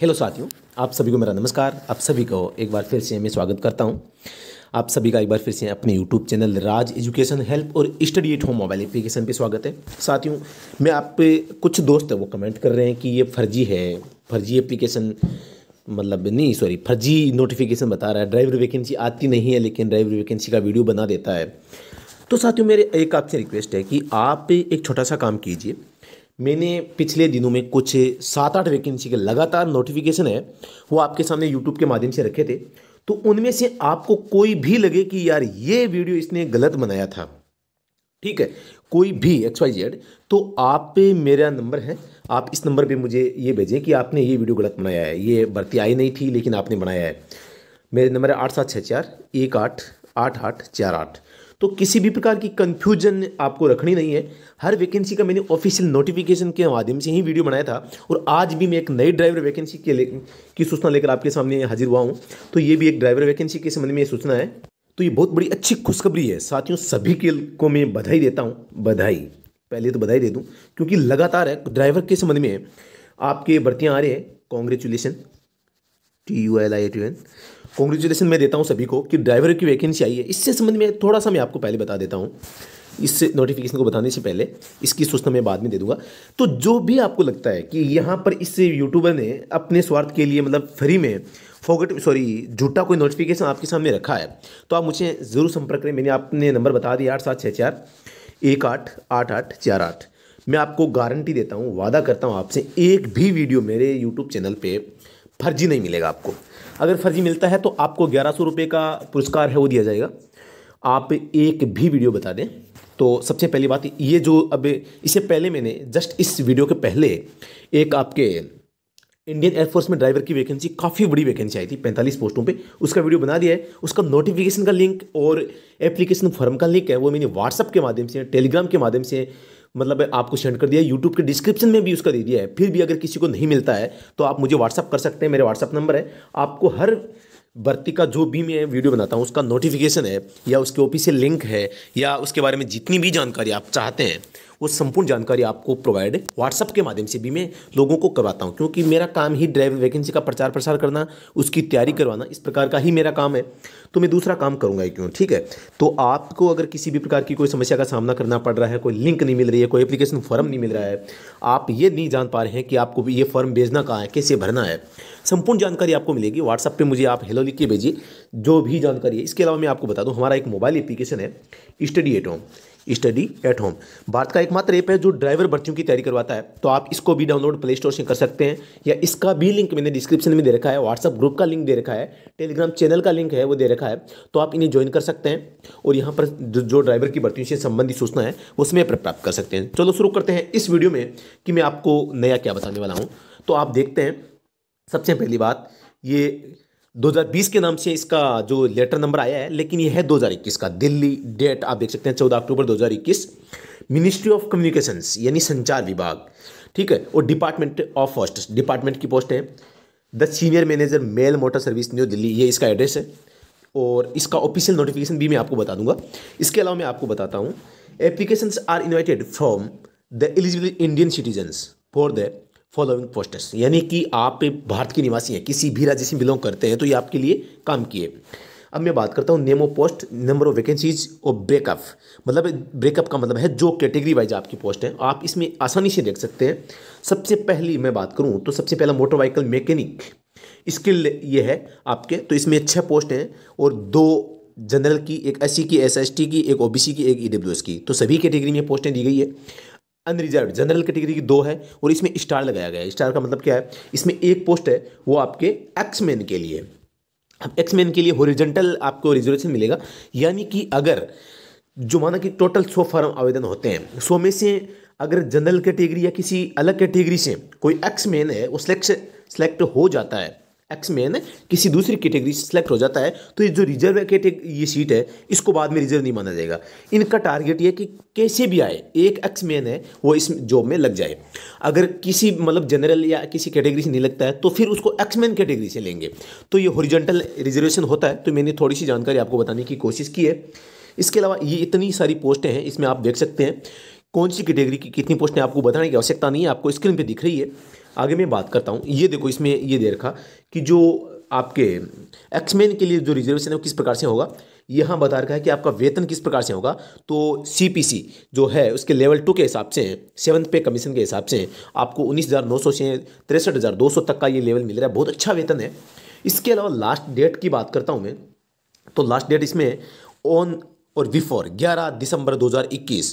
hello साथियों आप सभी को मेरा नमस्कार आप सभी को एक बार फिर से मैं स्वागत करता हूं आप सभी का एक बार फिर से अपने YouTube channel Raj education help और study at home mobile application पे स्वागत है साथियों मैं आप पे कुछ दोस्त है वो कमेंट कर रहे हैं कि ये फर्जी है फर्जी एप्लीकेशन मतलब नहीं सॉरी फर्जी नोटिफिकेशन बता रहा है ड्राइवर वैकेंसी आती नहीं है लेकिन ड्राइवर वैकेंसी का वीडियो बना देता है तो साथियों मेरे एक आपसे रिक्वेस्ट है कि आप एक छोटा सा काम कीजिए मैंने पिछले दिनों में कुछ सात आठ वैकेंसी के लगातार नोटिफिकेशन है वो आपके सामने यूट्यूब के माध्यम से रखे थे तो उनमें से आपको कोई भी लगे कि यार ये वीडियो इसने गलत बनाया था ठीक है कोई भी एक्स वाई जेड तो आप पे मेरा नंबर है आप इस नंबर पे मुझे ये भेजें कि आपने ये वीडियो गलत बनाया है ये भर्ती आई नहीं थी लेकिन आपने बनाया है मेरे नंबर है आठ सात छः चार एक आठ आठ आठ चार आठ तो किसी भी प्रकार की कंफ्यूजन आपको रखनी नहीं है हर वैकेंसी का मैंने ऑफिशियल नोटिफिकेशन के माध्यम से ही वीडियो बनाया था और आज भी मैं एक नई ड्राइवर वैकेंसी के ले की सूचना लेकर आपके सामने हाजिर हुआ हूँ तो ये भी एक ड्राइवर वैकेंसी के संबंध में सूचना है तो ये बहुत बड़ी अच्छी खुशखबरी है साथियों सभी के को मैं बधाई देता हूँ बधाई पहले तो बधाई दे दूँ क्योंकि लगातार है ड्राइवर के संबंध में आपके भर्तियाँ आ रही है congratulation T U L I T N congratulation मैं देता हूँ सभी को कि ड्राइवर की वैकेंसी आई है इससे संबंध में थोड़ा सा मैं आपको पहले बता देता हूँ इस नोटिफिकेशन को बताने से पहले इसकी सूचना मैं बाद में दे दूंगा तो जो भी आपको लगता है कि यहाँ पर इस यूट्यूबर ने अपने स्वार्थ के लिए मतलब फ्री में फोगट सॉरी झूठा कोई नोटिफिकेशन आपके सामने रखा है तो आप मुझे ज़रूर संपर्क करें मैंने आपने नंबर बता दिया आठ सात छः चार एक आठ आठ आठ चार आठ मैं आपको गारंटी देता हूँ वादा करता हूँ आपसे एक भी वीडियो मेरे यूट्यूब चैनल पर फर्जी नहीं मिलेगा आपको अगर फर्जी मिलता है तो आपको ग्यारह सौ रुपये का पुरस्कार है वो दिया जाएगा आप एक भी वीडियो बता दें तो सबसे पहली बात ये जो अब इससे पहले मैंने जस्ट इस वीडियो के पहले एक आपके इंडियन एयरफोर्स में ड्राइवर की वैकेंसी काफ़ी बड़ी वैकेंसी आई थी पैंतालीस पोस्टों पे उसका वीडियो बना दिया है उसका नोटिफिकेशन का लिंक और एप्लीकेशन फॉर्म का लिंक है वो मैंने व्हाट्सअप के माध्यम से टेलीग्राम के माध्यम से मतलब आपको सेंड कर दिया यूट्यूब के डिस्क्रिप्शन में भी उसका दे दिया है फिर भी अगर किसी को नहीं मिलता है तो आप मुझे व्हाट्सअप कर सकते हैं मेरे व्हाट्सअप नंबर है आपको हर भर्ती का जो भी मैं वीडियो बनाता हूँ उसका नोटिफिकेशन है या उसके से लिंक है या उसके बारे में जितनी भी जानकारी आप चाहते हैं वो संपूर्ण जानकारी आपको प्रोवाइड व्हाट्सअप के माध्यम से भी मैं लोगों को करवाता हूँ क्योंकि मेरा काम ही ड्राइवर वैकेंसी का प्रचार प्रसार करना उसकी तैयारी करवाना इस प्रकार का ही मेरा काम है तो मैं दूसरा काम करूँगा क्यों ठीक है तो आपको अगर किसी भी प्रकार की कोई समस्या का सामना करना पड़ रहा है कोई लिंक नहीं मिल रही है कोई एप्लीकेशन फॉर्म नहीं मिल रहा है आप ये नहीं जान पा रहे हैं कि आपको ये फॉर्म भेजना कहाँ है कैसे भरना है संपूर्ण जानकारी आपको मिलेगी व्हाट्सअप पर मुझे आप हेलो लिख के भेजिए जो भी जानकारी है इसके अलावा मैं आपको बता दूँ हमारा एक मोबाइल एप्लीकेशन है study at home study at home Bharat का एकमात्र ऐप है जो ड्राइवर भर्तियों की तैयारी करवाता है तो आप इसको भी डाउनलोड प्ले स्टोर से कर सकते हैं या इसका भी लिंक मैंने डिस्क्रिप्शन में दे रखा है व्हाट्सअप ग्रुप का लिंक दे रखा है टेलीग्राम चैनल का लिंक है वो दे रखा है तो आप इन्हें ज्वाइन कर सकते हैं और यहाँ पर जो ड्राइवर की भर्तियों से संबंधित सूचना है उसमें प्राप्त कर सकते हैं चलो शुरू करते हैं इस वीडियो में कि मैं आपको नया क्या बताने वाला हूँ तो आप देखते हैं सबसे पहली बात ये 2020 के नाम से इसका जो लेटर नंबर आया है लेकिन यह है 2021 का दिल्ली डेट आप देख सकते हैं 14 अक्टूबर 2021 मिनिस्ट्री ऑफ कम्युनिकेशंस यानी संचार विभाग ठीक है और डिपार्टमेंट ऑफ पोस्ट डिपार्टमेंट की पोस्ट है the senior manager mail motor service New Delhi ये इसका एड्रेस है और इसका ऑफिशियल नोटिफिकेशन भी मैं आपको बता दूंगा इसके अलावा मैं आपको बताता हूँ applications are invited from the eligible Indian citizens for the following posters यानी कि आप भारत के निवासी हैं किसी भी राज्य से बिलोंग करते हैं तो ये आपके लिए काम किए अब मैं बात करता हूँ name post number of vacancies और ब्रेकअप मतलब ब्रेकअप का मतलब है जो कैटेगरी वाइज आपकी पोस्ट है आप इसमें आसानी से देख सकते हैं सबसे पहली मैं बात करूँ तो सबसे पहला मोटर व्हीकल मैकेनिक स्किल ये है आपके तो इसमें छः पोस्ट हैं और दो जनरल की एक एस e की एस की एक ओ की एक ई e की तो सभी कैटेगरी में पोस्टें दी गई है अनरिजर्व जनरल कैटेगरी की दो है और इसमें स्टार लगाया गया है स्टार का मतलब क्या है इसमें एक पोस्ट है वो आपके एक्समैन के लिए अब एक्समैन के लिए होरिजेंटल आपको रिजर्वेशन मिलेगा यानी कि अगर जो माना कि टोटल सौ फॉर्म आवेदन होते हैं सौ में से अगर जनरल कैटेगरी या किसी अलग कैटेगरी से कोई एक्समैन है वो सिलेक्ट सेलेक्ट हो जाता है एक्समैन किसी दूसरी कैटेगरी से हो जाता है तो ये जो रिजर्व कैटेगरी ये सीट है इसको बाद में रिजर्व नहीं माना जाएगा इनका टारगेट ये कि कैसे भी आए एक एक्स मैन है वो इस जॉब में लग जाए अगर किसी मतलब जनरल या किसी कैटेगरी से नहीं लगता है तो फिर उसको एक्स मैन कैटेगरी से लेंगे तो ये होरिजेंटल रिजर्वेशन होता है तो मैंने थोड़ी सी जानकारी आपको बताने की कोशिश की है इसके अलावा ये इतनी सारी पोस्टें हैं इसमें आप देख सकते हैं कौन सी कैटेगरी की कितनी पोस्टें आपको बताने की आवश्यकता नहीं है आपको स्क्रीन पर दिख रही है आगे मैं बात करता हूँ ये देखो इसमें ये दे रखा कि जो आपके एक्समैन के लिए जो रिजर्वेशन है वो किस प्रकार से होगा यहाँ बता रखा है कि आपका वेतन किस प्रकार से होगा तो सीपीसी जो है उसके लेवल टू के हिसाब से सेवन्थ पे कमीशन के हिसाब से आपको उन्नीस हज़ार नौ सौ से तिरसठ हज़ार दो सौ तक का ये लेवल मिल रहा है बहुत अच्छा वेतन है इसके अलावा लास्ट डेट की बात करता हूँ मैं तो लास्ट डेट इसमें ऑन और बिफोर 11 दिसंबर 2021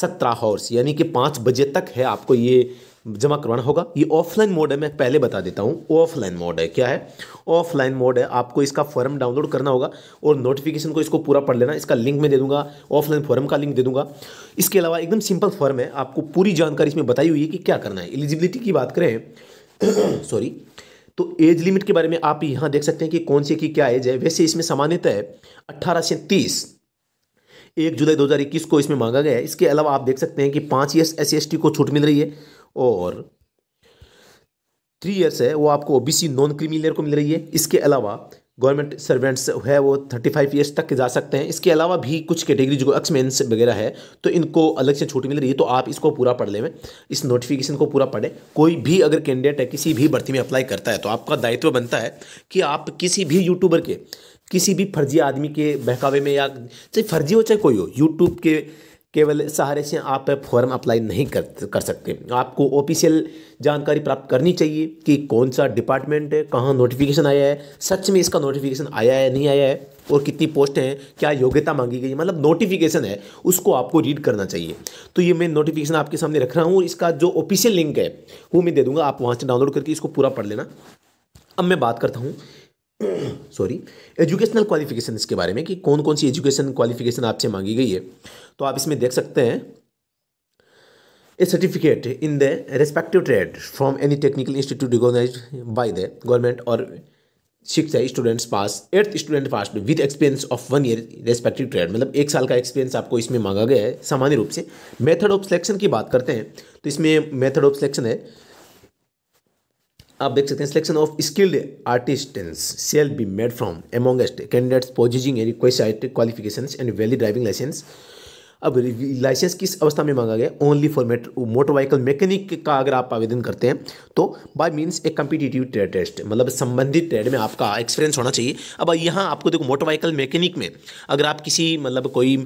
सत्रह हॉर्स यानी कि पाँच बजे तक है आपको ये जमा करवाना होगा ये ऑफलाइन मोड है मैं पहले बता देता हूँ ऑफलाइन मोड है क्या है ऑफलाइन मोड है आपको इसका फॉर्म डाउनलोड करना होगा और नोटिफिकेशन को इसको पूरा पढ़ लेना इसका लिंक मैं दे दूंगा ऑफलाइन फॉर्म का लिंक दे दूंगा इसके अलावा एकदम सिंपल फॉर्म है आपको पूरी जानकारी इसमें बताई हुई है कि क्या करना है एलिजिबिलिटी की बात करें सॉरी तो एज लिमिट के बारे में आप यहाँ देख सकते हैं कि कौन सी की क्या एज है वैसे इसमें सामान्यतः अट्ठारह से तीस एक जुलाई 2021 को इसमें मांगा गया है इसके अलावा आप देख सकते हैं कि पाँच ईयर्स एस सी को छूट मिल रही है और थ्री ईयर्स है वो आपको ओबीसी नॉन लेयर को मिल रही है इसके अलावा गवर्नमेंट सर्वेंट्स है वो थर्टी फाइव ईयर्स तक के जा सकते हैं इसके अलावा भी कुछ कैटेगरी जो एक्समेंस वगैरह है तो इनको अलग से छूट मिल रही है तो आप इसको पूरा पढ़ लें इस नोटिफिकेशन को पूरा पढ़ें कोई भी अगर कैंडिडेट है किसी भी भर्ती में अप्लाई करता है तो आपका दायित्व बनता है कि आप किसी भी यूट्यूबर के किसी भी फर्जी आदमी के बहकावे में या चाहे फर्जी हो चाहे कोई हो यूट्यूब के केवल सहारे से आप फॉर्म अप्लाई नहीं कर कर सकते आपको ऑफिशियल जानकारी प्राप्त करनी चाहिए कि कौन सा डिपार्टमेंट है कहाँ नोटिफिकेशन आया है सच में इसका नोटिफिकेशन आया है नहीं आया है और कितनी पोस्ट हैं क्या योग्यता मांगी गई मतलब नोटिफिकेशन है उसको आपको रीड करना चाहिए तो ये मैं नोटिफिकेशन आपके सामने रख रहा हूँ इसका जो ऑफिशियल लिंक है वो मैं दे दूँगा आप वहाँ से डाउनलोड करके इसको पूरा पढ़ लेना अब मैं बात करता हूँ सॉरी एजुकेशनल क्वालिफिकेशन इसके बारे में कि कौन कौन सी एजुकेशन क्वालिफिकेशन आपसे मांगी गई है तो आप इसमें देख सकते हैं a certificate in the respective trade from any technical institute recognized by the government और शिक्षा students pass eighth student pass with experience of one year respective trade मतलब एक साल का एक्सपीरियंस आपको इसमें मांगा गया है सामान्य रूप से मेथड ऑफ सिलेक्शन की बात करते हैं तो इसमें मेथड ऑफ सिलेक्शन है आप देख सकते हैं selection of skilled artisans shall be made from amongst candidates possessing any qualification and valid driving licence अब लाइसेंस किस अवस्था में मांगा गया only for motor vehicle mechanic का अगर आप आवेदन करते हैं तो by means a competitive trade test मतलब संबंधित ट्रेड में आपका एक्सपीरियंस होना चाहिए अब यहाँ आपको देखो मोटर व्हीकल मैकेनिक में अगर आप किसी मतलब कोई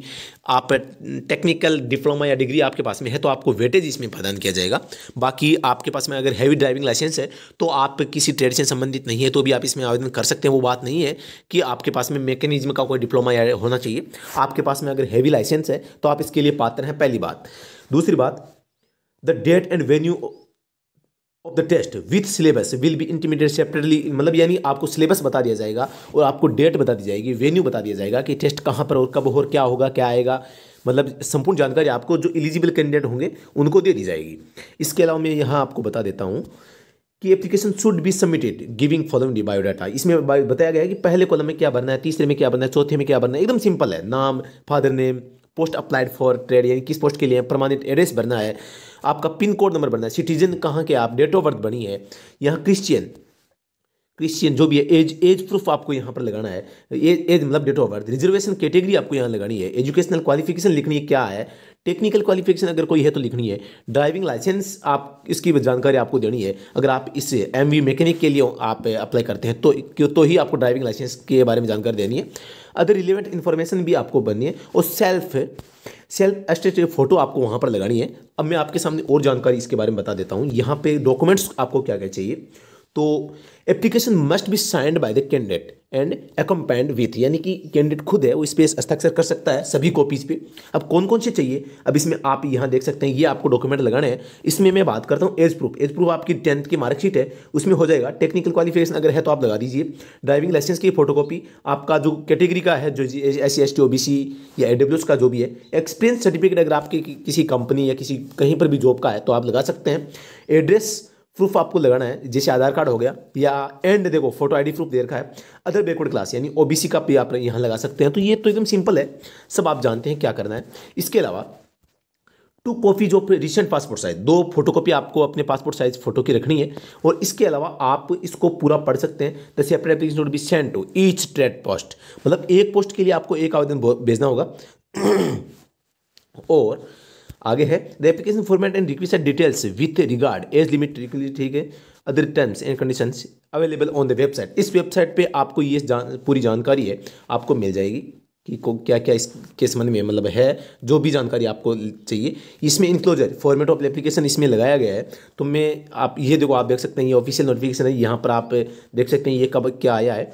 आप टेक्निकल डिप्लोमा या डिग्री आपके पास में है तो आपको वेटेज इसमें प्रदान किया जाएगा बाकी आपके पास में अगर हैवी ड्राइविंग लाइसेंस है तो आप किसी ट्रेड से संबंधित नहीं है तो भी आप इसमें आवेदन कर सकते हैं वो बात नहीं है कि आपके पास में मैकेनिज्म का कोई डिप्लोमा या होना चाहिए आपके पास में अगर हैवी लाइसेंस है तो तो आप इसके लिए पात्र हैं पहली बात दूसरी बात the date and venue of the test with syllabus will be intimated separately मतलब यानी आपको सिलेबस बता दिया जाएगा और आपको डेट बता दी जाएगी वेन्यू बता दिया जाएगा कि टेस्ट कहाँ पर और कब और क्या होगा क्या आएगा मतलब संपूर्ण जानकारी आपको जो एलिजिबल कैंडिडेट होंगे उनको दे दी जाएगी इसके अलावा मैं यहाँ आपको बता देता हूँ कि application should be submitted giving following the biodata इसमें बताया गया है कि पहले कॉलम में क्या भरना है तीसरे में क्या भरना है चौथे में क्या भरना है एकदम सिंपल है नाम father name post applied for trade यानी किस पोस्ट के लिए प्रमाणित एड्रेस भरना है आपका पिन कोड नंबर भरना है सिटीजन कहाँ के आप डेट ऑफ बर्थ बनी है यहाँ क्रिश्चियन क्रिश्चियन जो भी है एज एज प्रूफ आपको यहाँ पर लगाना है एज एज मतलब date of birth reservation category आपको यहाँ लगानी है एजुकेशनल क्वालिफिकेशन लिखनी है क्या है टेक्निकल क्वालिफिकेशन अगर कोई है तो लिखनी है ड्राइविंग लाइसेंस आप इसकी जानकारी आपको देनी है अगर आप इस एम मैकेनिक के लिए आप अप्लाई करते हैं तो, तो तो ही आपको ड्राइविंग लाइसेंस के बारे में जानकारी देनी है अदर रिलेवेंट इन्फॉर्मेशन भी आपको बननी है और सेल्फ सेल्फ एस्टेट फोटो आपको वहाँ पर लगानी है अब मैं आपके सामने और जानकारी इसके बारे में बता देता हूँ यहाँ पे डॉक्यूमेंट्स आपको क्या क्या चाहिए तो application must be signed by the candidate and accompanied with यानी कि कैंडिडेट खुद है वो इस पर हस्ताक्षर कर सकता है सभी कॉपीज पे अब कौन कौन से चाहिए अब इसमें आप यहाँ देख सकते हैं ये आपको डॉक्यूमेंट लगाने हैं इसमें मैं बात करता हूँ एज प्रूफ एज प्रूफ आपकी टेंथ की मार्कशीट है उसमें हो जाएगा टेक्निकल क्वालिफिकेशन अगर है तो आप लगा दीजिए ड्राइविंग लाइसेंस की फोटो आपका जो कैटेगरी का है जो S C S T O B C या ए डब्ल्यू का जो भी है एक्सपीरियंस सर्टिफिकेट अगर आपकी किसी कंपनी या किसी कहीं पर भी जॉब का है तो आप लगा सकते हैं एड्रेस प्रूफ आपको लगाना है जैसे आधार कार्ड हो गया या एंड देखो फोटो आईडी प्रूफ दे रखा है अदर बैकवर्ड क्लास यानी ओबीसी का भी आप यहाँ लगा सकते हैं तो ये तो एकदम सिंपल है सब आप जानते हैं क्या करना है इसके अलावा टू कॉपी जो रिसेंट पासपोर्ट साइज दो फोटो कॉपी आपको अपने पासपोर्ट साइज फोटो की रखनी है और इसके अलावा आप इसको पूरा पढ़ सकते हैं the separate application note be send to each trade post मतलब एक पोस्ट के लिए आपको एक आवेदन भेजना होगा और आगे है the application format and request details with regard age limit ठीक है other terms and condition available on the website इस वेबसाइट पर आपको ये जान, पूरी जानकारी है आपको मिल जाएगी कि को क्या क्या इसके संबंध में मतलब है जो भी जानकारी आपको चाहिए इसमें इंक्लोजर फॉर्मेट ऑफ एप्लीकेशन इसमें लगाया गया है तो मैं आप ये देखो आप देख सकते हैं ये ऑफिशियल नोटिफिकेशन है यहाँ पर आप देख सकते हैं ये कब क्या आया है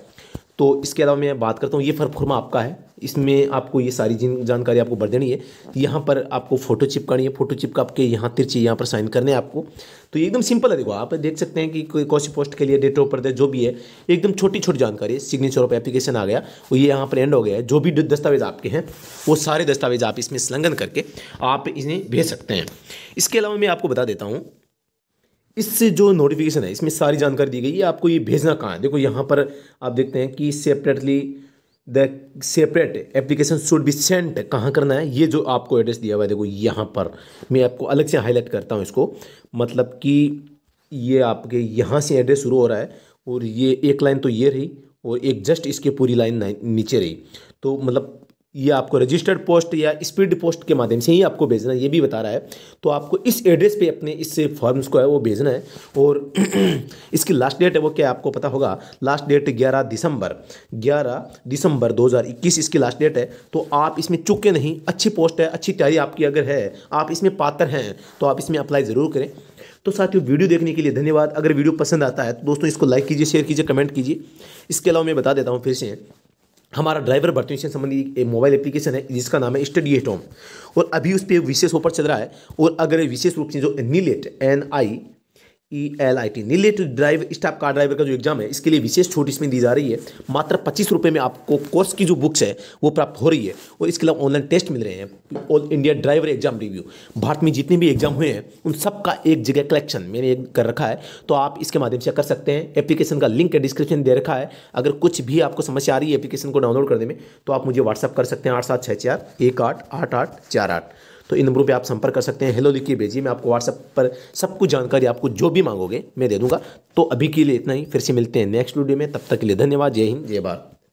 तो इसके अलावा मैं बात करता हूँ ये फरफुरमा आपका है इसमें आपको ये सारी जिन जानकारी आपको भर देनी है यहाँ पर आपको फ़ोटो चिपकानी है फ़ोटो चिपका आपके यहाँ तिरछी यहाँ पर साइन करने आपको तो एकदम सिंपल है देखो आप देख सकते हैं कि कोई कौन सी पोस्ट के लिए डेट ऑफ बर्थ है जो भी है एकदम छोटी छोटी जानकारी सिग्नेचर ऑफ एप्लीकेशन आ गया और ये यहाँ पर एंड हो गया है जो भी दस्तावेज आपके हैं वो सारे दस्तावेज आप इसमें संलग्न करके आप इन्हें भेज सकते हैं इसके अलावा मैं आपको बता देता हूँ इससे जो नोटिफिकेशन है इसमें सारी जानकारी दी गई है आपको ये भेजना कहाँ है देखो यहाँ पर आप देखते हैं कि separately the separate application should be sent कहाँ करना है ये जो आपको एड्रेस दिया हुआ है देखो यहाँ पर मैं आपको अलग से हाईलाइट करता हूँ इसको मतलब कि ये आपके यहाँ से एड्रेस शुरू हो रहा है और ये एक लाइन तो ये रही और एक जस्ट इसके पूरी लाइन नीचे रही तो मतलब ये आपको रजिस्टर्ड पोस्ट या स्पीड पोस्ट के माध्यम से ही आपको भेजना है ये भी बता रहा है तो आपको इस एड्रेस पे अपने इस फॉर्म्स को है वो भेजना है और इसकी लास्ट डेट है वो क्या आपको पता होगा लास्ट डेट 11 दिसंबर 11 दिसंबर 2021 इसकी लास्ट डेट है तो आप इसमें चुके नहीं अच्छी पोस्ट है अच्छी तैयारी आपकी अगर है आप इसमें पात्र हैं तो आप इसमें अप्लाई ज़रूर करें तो साथियों वीडियो देखने के लिए धन्यवाद अगर वीडियो पसंद आता है तो दोस्तों इसको लाइक कीजिए शेयर कीजिए कमेंट कीजिए इसके अलावा मैं बता देता हूँ फिर से हमारा ड्राइवर भर्ती से संबंधित एक मोबाइल एप्लीकेशन है जिसका नाम है स्टडी एट होम और अभी उस पर विशेष ऑफर चल रहा है और अगर विशेष रूप से जो NIELIT N I E L I T NIELIT to drive staff car driver का जो एग्जाम है इसके लिए विशेष छूट इसमें दी जा रही है मात्र पच्चीस रुपये में आपको कोर्स की जो बुक्स है वो प्राप्त हो रही है और इसके अलावा ऑनलाइन टेस्ट मिल रहे हैं all India driver exam review Bharat में जितने भी एग्जाम हुए हैं उन सब का एक जगह कलेक्शन मैंने एक कर रखा है तो आप इसके माध्यम से कर सकते हैं एप्लीकेशन का लिंक डिस्क्रिप्शन दे रखा है अगर कुछ भी आपको समस्या आ रही है एप्लीकेशन को डाउनलोड करने में तो आप मुझे व्हाट्सअप कर सकते हैं आठ सात छः चार एक आठ आठ आठ चार आठ तो इन नंबरों पर आप संपर्क कर सकते हैं हेलो लिखिए भेजिए मैं आपको व्हाट्सएप पर सब कुछ जानकारी आपको जो भी मांगोगे मैं दे दूंगा तो अभी के लिए इतना ही फिर से मिलते हैं नेक्स्ट वीडियो में तब तक के लिए धन्यवाद जय हिंद जय भारत